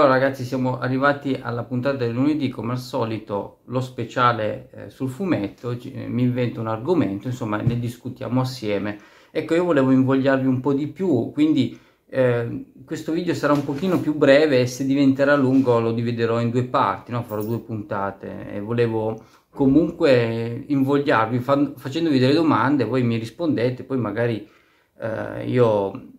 Allora ragazzi siamo arrivati alla puntata del lunedì, come al solito lo speciale eh, sul fumetto, ci, eh, mi invento un argomento, insomma ne discutiamo assieme. Ecco io volevo invogliarvi un po' di più, quindi eh, questo video sarà un pochino più breve e se diventerà lungo lo dividerò in due parti, no? farò due puntate e volevo comunque invogliarvi fa facendovi delle domande, voi mi rispondete, poi magari eh, io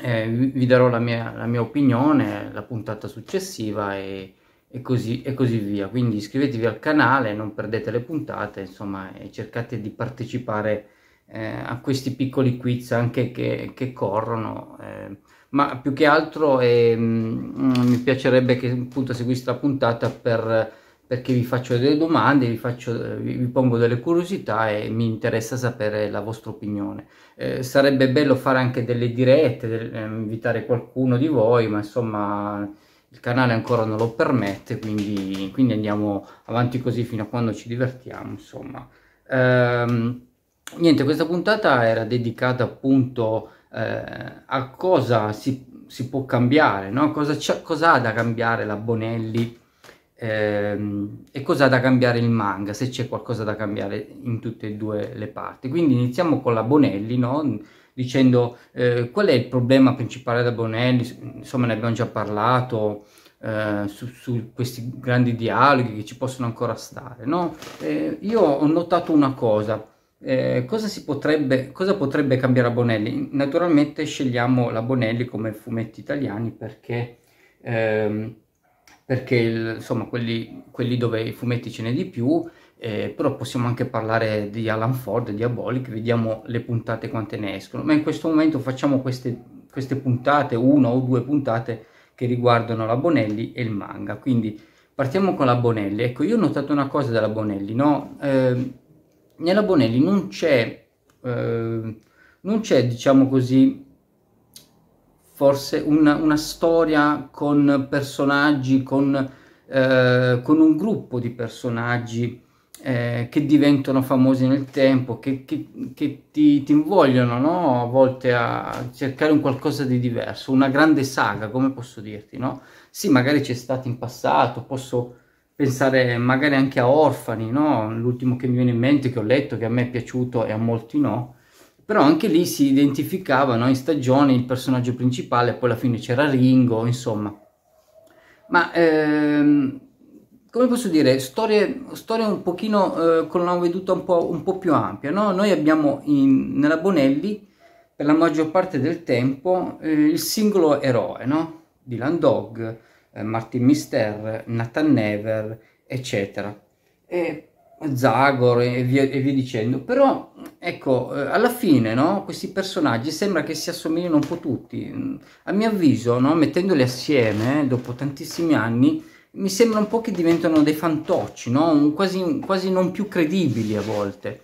eh, vi darò la mia, la mia, opinione, la puntata successiva e, e, così, e così via. Quindi iscrivetevi al canale, non perdete le puntate, insomma, e cercate di partecipare eh, a questi piccoli quiz anche che, che corrono. Eh, ma più che altro eh, mi piacerebbe che appunto seguisse la puntata per perché vi faccio delle domande, vi, faccio, vi, vi pongo delle curiosità e mi interessa sapere la vostra opinione. Eh, sarebbe bello fare anche delle dirette, del, eh, invitare qualcuno di voi, ma insomma il canale ancora non lo permette, quindi, quindi andiamo avanti così fino a quando ci divertiamo, insomma. Ehm, niente, questa puntata era dedicata appunto eh, a cosa si, si può cambiare, no? cosa, cosa ha da cambiare la Bonelli Ehm, e cosa ha da cambiare il manga, se c'è qualcosa da cambiare in tutte e due le parti. Quindi iniziamo con la Bonelli, no? dicendo eh, qual è il problema principale da Bonelli, insomma ne abbiamo già parlato, eh, su, su, questi grandi dialoghi che ci possono ancora stare. No? Eh, io ho notato una cosa, eh, cosa, si potrebbe, cosa potrebbe cambiare a Bonelli? Naturalmente scegliamo la Bonelli come fumetti italiani perché ehm, perché il, insomma quelli, quelli, dove i fumetti ce n'è di più, eh, però possiamo anche parlare di Alan Ford, Diabolic, vediamo le puntate quante ne escono, ma in questo momento facciamo queste, queste puntate, una o due puntate che riguardano la Bonelli e il manga, quindi partiamo con la Bonelli, ecco io ho notato una cosa della Bonelli, no? Eh, nella Bonelli non c'è, eh, non c'è diciamo così, forse una, una storia con personaggi, con, eh, con, un gruppo di personaggi eh, che diventano famosi nel tempo, che, che, che ti, ti, invogliono no? a volte a cercare un qualcosa di diverso, una grande saga, come posso dirti, no? Sì, magari c'è stato in passato, posso pensare magari anche a Orfani, no? L'ultimo che mi viene in mente, che ho letto, che a me è piaciuto e a molti no, però anche lì si identificava no? in stagione il personaggio principale, poi alla fine c'era Ringo, insomma. Ma ehm, come posso dire, storie, storie un pochino eh, con una veduta un po', un po più ampia. No? Noi abbiamo in, nella Bonelli, per la maggior parte del tempo, eh, il singolo eroe, no? Dylan Dog, eh, Martin Mister, Nathan Never, eccetera. E Zagor e via, e via dicendo, però ecco, eh, alla fine no, questi personaggi sembra che si assomiglino un po' tutti. Mm, a mio avviso, no, mettendoli assieme, eh, dopo tantissimi anni, mi sembra un po' che diventano dei fantocci, no? quasi, quasi, non più credibili a volte.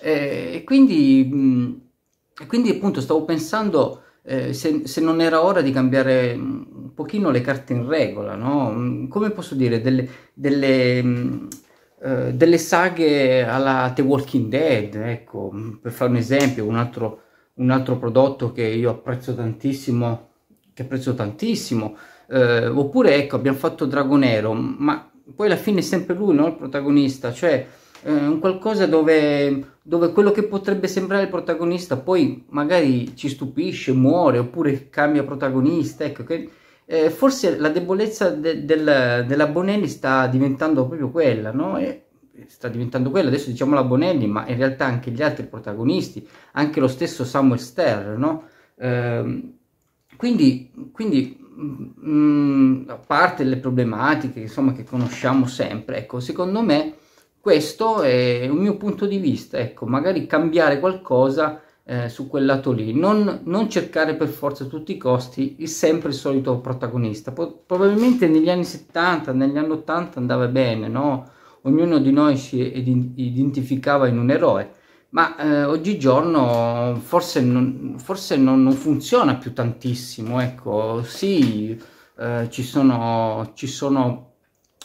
Eh, e quindi, mh, mm, quindi, appunto stavo pensando eh, se, se, non era ora di cambiare mm, un pochino le carte in regola, no? come posso dire, delle, delle eh, delle saghe alla The Walking Dead, ecco, per fare un esempio, un altro, un altro prodotto che io apprezzo tantissimo, che apprezzo tantissimo, eh, oppure ecco, abbiamo fatto Dragonero, ma poi alla fine è sempre lui, no, il protagonista, cioè eh, un qualcosa dove, dove, quello che potrebbe sembrare il protagonista poi magari ci stupisce, muore oppure cambia protagonista, ecco che eh, forse la debolezza de, del, della Bonelli sta diventando proprio quella, no? E sta diventando quella, adesso diciamo la Bonelli, ma in realtà anche gli altri protagonisti, anche lo stesso Samuel Sterr, no? Eh, quindi, quindi mh, mm, a parte le problematiche insomma, che conosciamo sempre, ecco, secondo me questo è un mio punto di vista, ecco, magari cambiare qualcosa eh, su quel lato lì, non, non, cercare per forza a tutti i costi il sempre il solito protagonista. Po probabilmente negli anni 70, negli anni 80 andava bene, no? ognuno di noi si identificava in un eroe, ma eh, oggigiorno forse, non, forse non, non, funziona più tantissimo. Ecco, sì, eh, ci, sono, ci sono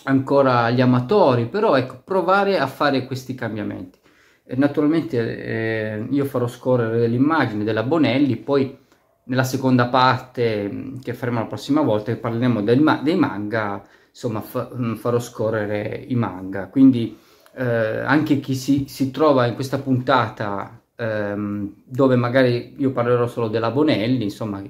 ancora gli amatori, però ecco, provare a fare questi cambiamenti. Naturalmente eh, io farò scorrere l'immagine della Bonelli, poi nella seconda parte che faremo la prossima volta che parleremo ma dei manga, insomma fa farò scorrere i manga. Quindi eh, anche chi si, si, trova in questa puntata ehm, dove magari io parlerò solo della Bonelli, insomma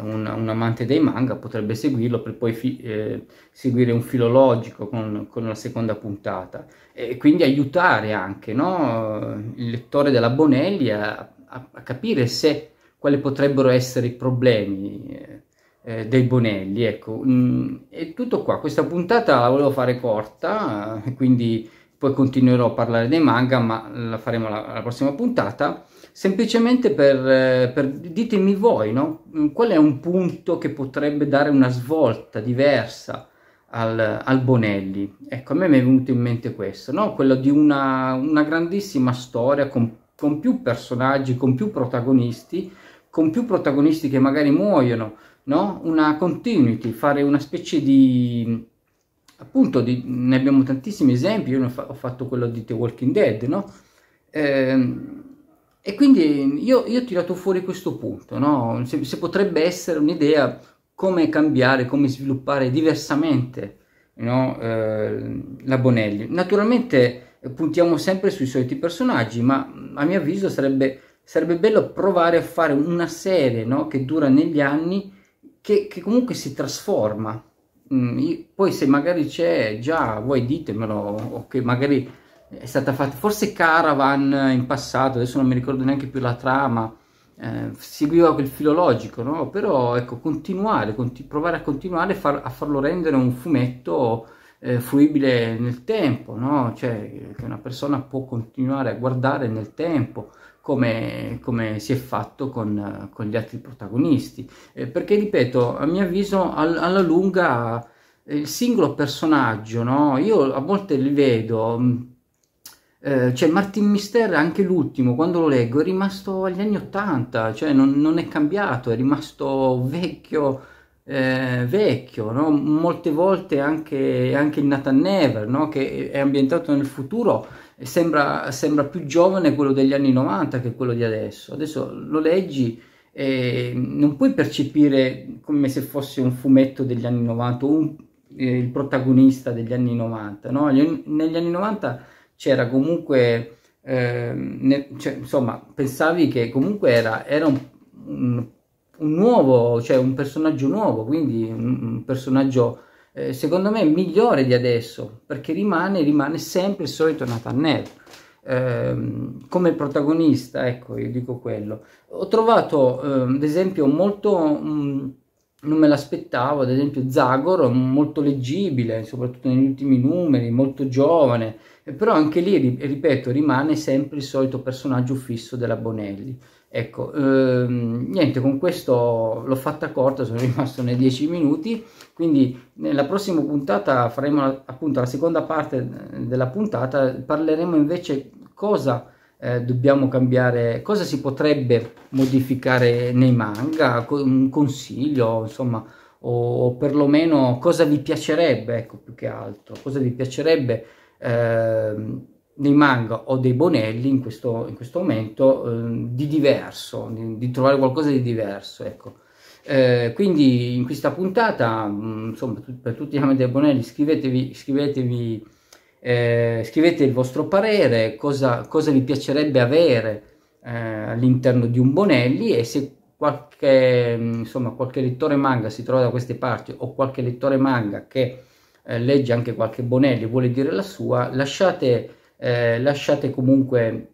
un, un, amante dei manga potrebbe seguirlo per poi fi, eh, seguire un filologico con, con la seconda puntata e quindi aiutare anche no, il lettore della Bonelli a, a, a, capire se quali potrebbero essere i problemi eh, eh dei Bonelli. Ecco, mh, mm, è tutto qua. Questa puntata la volevo fare corta, eh, quindi poi continuerò a parlare dei manga, ma la faremo alla, alla prossima puntata semplicemente per, eh, per ditemi voi, no? Mm, qual è un punto che potrebbe dare una svolta diversa al, al, Bonelli? Ecco, a me mi è venuto in mente questo, no? quello di una, una grandissima storia con, con più personaggi, con più protagonisti, con più protagonisti che magari muoiono, no? una continuity, fare una specie di appunto di, ne abbiamo tantissimi esempi, io fa, ho fatto quello di The Walking Dead, no? Eh, e quindi io, io, ho tirato fuori questo punto, no? se, se, potrebbe essere un'idea come cambiare, come sviluppare diversamente no? eh, la Bonelli. Naturalmente eh, puntiamo sempre sui soliti personaggi, ma mm, a mio avviso sarebbe, sarebbe bello provare a fare una serie no? che dura negli anni, che, che comunque si trasforma. Mm, poi se magari c'è già, voi ditemelo, o che magari è stata fatta forse Caravan in passato, adesso non mi ricordo neanche più la trama, eh, seguiva quel filologico, no? però ecco, continuare, continu provare a continuare far, a farlo rendere un fumetto eh, fruibile nel tempo, no? cioè che una persona può continuare a guardare nel tempo, come, come, si è fatto con, con gli altri protagonisti. Eh, perché, ripeto, a mio avviso, al, alla lunga eh, il singolo personaggio, no? io a volte li vedo, cioè Martin Mister, anche l'ultimo, quando lo leggo, è rimasto agli anni Ottanta, cioè non, non è cambiato, è rimasto vecchio, eh, vecchio, no? molte volte anche, anche il Nathan Never, no? che è ambientato nel futuro, sembra, sembra, più giovane quello degli anni 90 che quello di adesso. Adesso lo leggi e non puoi percepire come se fosse un fumetto degli anni 90 o un, eh, il protagonista degli anni 90. No? Negli anni 90 c'era comunque, eh, ne, cioè, insomma, pensavi che comunque era, era un, un, un, nuovo, cioè un personaggio nuovo, quindi un, un personaggio eh, secondo me migliore di adesso, perché rimane, rimane sempre il solito Nathaniel. Eh, come protagonista, ecco, io dico quello. Ho trovato, ehm, ad esempio, molto... Mh, mm, non me l'aspettavo, ad esempio Zagor, molto leggibile, soprattutto negli ultimi numeri, molto giovane, però anche lì, ripeto, rimane sempre il solito personaggio fisso della Bonelli. Ecco, ehm, niente, con questo l'ho fatta corta, sono rimasto nei dieci minuti, quindi nella prossima puntata faremo appunto la seconda parte eh, della puntata, parleremo invece cosa eh, dobbiamo cambiare, cosa si potrebbe modificare nei manga, un consiglio, insomma, o, perlomeno cosa vi piacerebbe, ecco, più che altro, cosa vi piacerebbe eh, nei manga o dei Bonelli in questo, in questo momento eh, di diverso, di, di, trovare qualcosa di diverso, ecco. Eh, quindi in questa puntata, mm, insomma, per tutti gli amanti dei Bonelli, iscrivetevi, iscrivetevi eh, scrivete il vostro parere, cosa, cosa vi piacerebbe avere eh, all'interno di un Bonelli e se qualche, mm, insomma, qualche lettore manga si trova da queste parti o qualche lettore manga che eh, legge anche qualche Bonelli e vuole dire la sua, lasciate, eh, lasciate comunque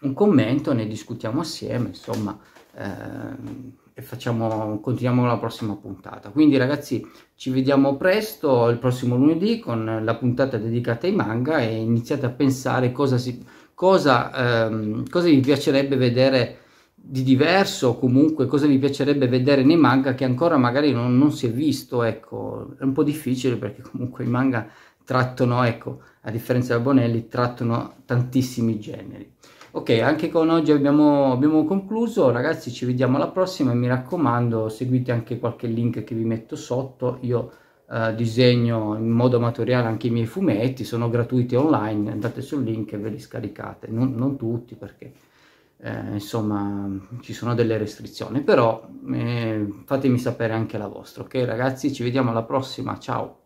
un commento, ne discutiamo assieme, insomma, ehm, e facciamo, continuiamo la prossima puntata. Quindi ragazzi, ci vediamo presto, il prossimo lunedì, con la puntata dedicata ai manga e iniziate a pensare cosa, si, cosa, ehm, cosa vi piacerebbe vedere di diverso, comunque cosa vi piacerebbe vedere nei manga che ancora magari non, non si è visto, ecco, è un po' difficile perché comunque i manga trattano, ecco, a differenza da Bonelli, trattano tantissimi generi ok anche con oggi abbiamo, abbiamo concluso ragazzi ci vediamo alla prossima e mi raccomando seguite anche qualche link che vi metto sotto io eh, disegno in modo amatoriale anche i miei fumetti sono gratuiti online andate sul link e ve li scaricate non, non tutti perché eh, insomma ci sono delle restrizioni però eh, fatemi sapere anche la vostra ok ragazzi ci vediamo alla prossima ciao